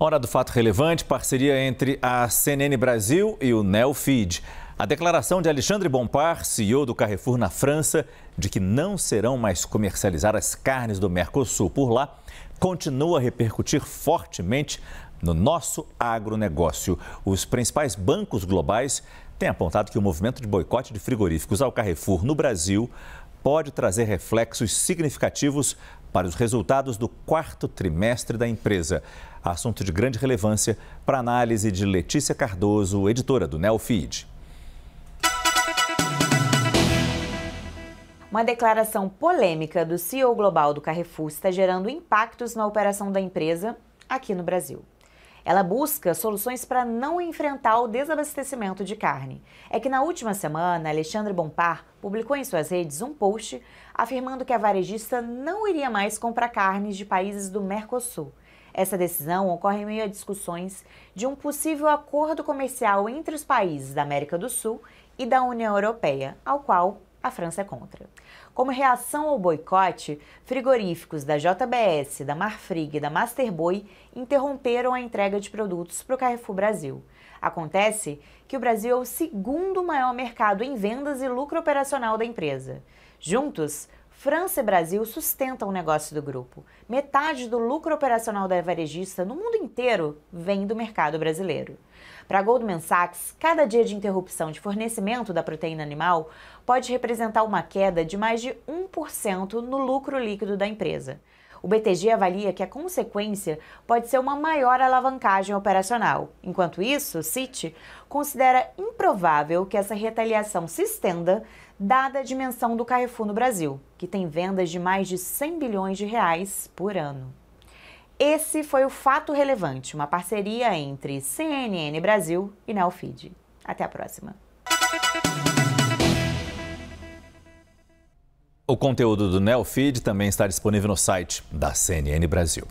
Hora do fato relevante, parceria entre a CNN Brasil e o Neofeed. A declaração de Alexandre Bompard, CEO do Carrefour na França, de que não serão mais comercializadas carnes do Mercosul por lá, continua a repercutir fortemente no nosso agronegócio. Os principais bancos globais têm apontado que o movimento de boicote de frigoríficos ao Carrefour no Brasil pode trazer reflexos significativos para os resultados do quarto trimestre da empresa. Assunto de grande relevância para análise de Letícia Cardoso, editora do Neofeed. Uma declaração polêmica do CEO global do Carrefour está gerando impactos na operação da empresa aqui no Brasil. Ela busca soluções para não enfrentar o desabastecimento de carne. É que na última semana, Alexandre Bompar publicou em suas redes um post afirmando que a varejista não iria mais comprar carnes de países do Mercosul. Essa decisão ocorre em meio a discussões de um possível acordo comercial entre os países da América do Sul e da União Europeia, ao qual a França é contra. Como reação ao boicote, frigoríficos da JBS, da Marfrig e da Masterboy interromperam a entrega de produtos para o Carrefour Brasil. Acontece que o Brasil é o segundo maior mercado em vendas e lucro operacional da empresa. Juntos, França e Brasil sustentam o negócio do grupo. Metade do lucro operacional da varejista no mundo inteiro vem do mercado brasileiro. Para Goldman Sachs, cada dia de interrupção de fornecimento da proteína animal pode representar uma queda de mais de 1% no lucro líquido da empresa. O BTG avalia que a consequência pode ser uma maior alavancagem operacional. Enquanto isso, Citi considera improvável que essa retaliação se estenda, dada a dimensão do Carrefour no Brasil, que tem vendas de mais de 100 bilhões de reais por ano. Esse foi o Fato Relevante, uma parceria entre CNN Brasil e Nelfeed. Até a próxima. O conteúdo do Neo Feed também está disponível no site da CNN Brasil.